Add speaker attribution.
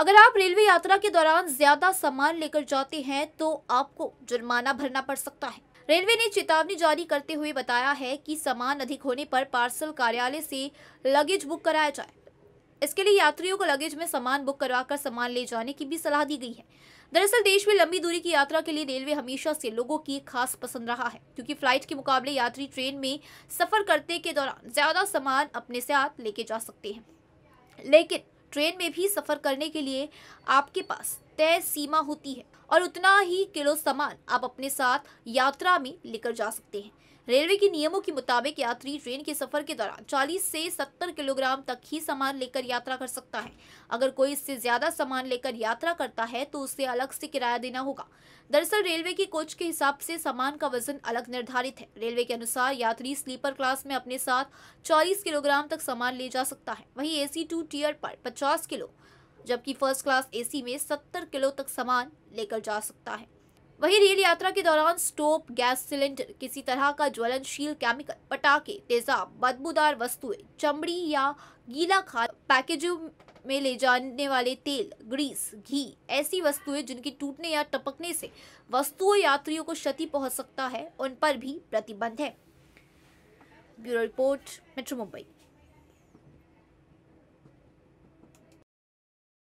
Speaker 1: अगर आप रेलवे यात्रा के दौरान ज्यादा सामान लेकर जाते हैं तो आपको जुर्माना भरना पड़ सकता है रेलवे ने चेतावनी जारी करते हुए बताया है कि सामान अधिक होने पर पार्सल कार्यालय से लगेज बुक कराया जाए इसके लिए यात्रियों को लगेज में सामान बुक करवाकर सामान ले जाने की भी सलाह दी गई है दरअसल देश में लंबी दूरी की यात्रा के लिए रेलवे हमेशा से लोगों की खास पसंद रहा है क्योंकि फ्लाइट के मुकाबले यात्री ट्रेन में सफर करते के दौरान ज्यादा सामान अपने साथ लेके जा सकते हैं लेकिन ट्रेन में भी सफ़र करने के लिए आपके पास तय सीमा होती है और उतना ही किलो सामान आप अपने साथ यात्रा में लेकर जा सकते हैं रेलवे के नियमों के मुताबिक यात्री ट्रेन के सफर के दौरान 40 से 70 किलोग्राम तक ही सामान लेकर यात्रा कर सकता है अगर कोई इससे ज्यादा सामान लेकर यात्रा करता है तो उसे अलग से किराया देना होगा दरअसल रेलवे के कोच के हिसाब से सामान का वजन अलग निर्धारित है रेलवे के अनुसार यात्री स्लीपर क्लास में अपने साथ चालीस किलोग्राम तक सामान ले जा सकता है वही ए सी टू टीयर पर पचास किलो जबकि फर्स्ट क्लास एसी में 70 किलो तक सामान लेकर जा सकता है वहीं रेल यात्रा के दौरान स्टोव गैस सिलेंडर किसी तरह का ज्वलनशील केमिकल पटाखे तेजाब बदबूदार वस्तुएं चमड़ी या गीला खाद पैकेजों में ले जाने वाले तेल ग्रीस घी ऐसी वस्तुएं जिनकी टूटने या टपकने से वस्तुओं यात्रियों को क्षति पहुंच सकता है उन पर भी प्रतिबंध है ब्यूरो रिपोर्ट मेट्रो मुंबई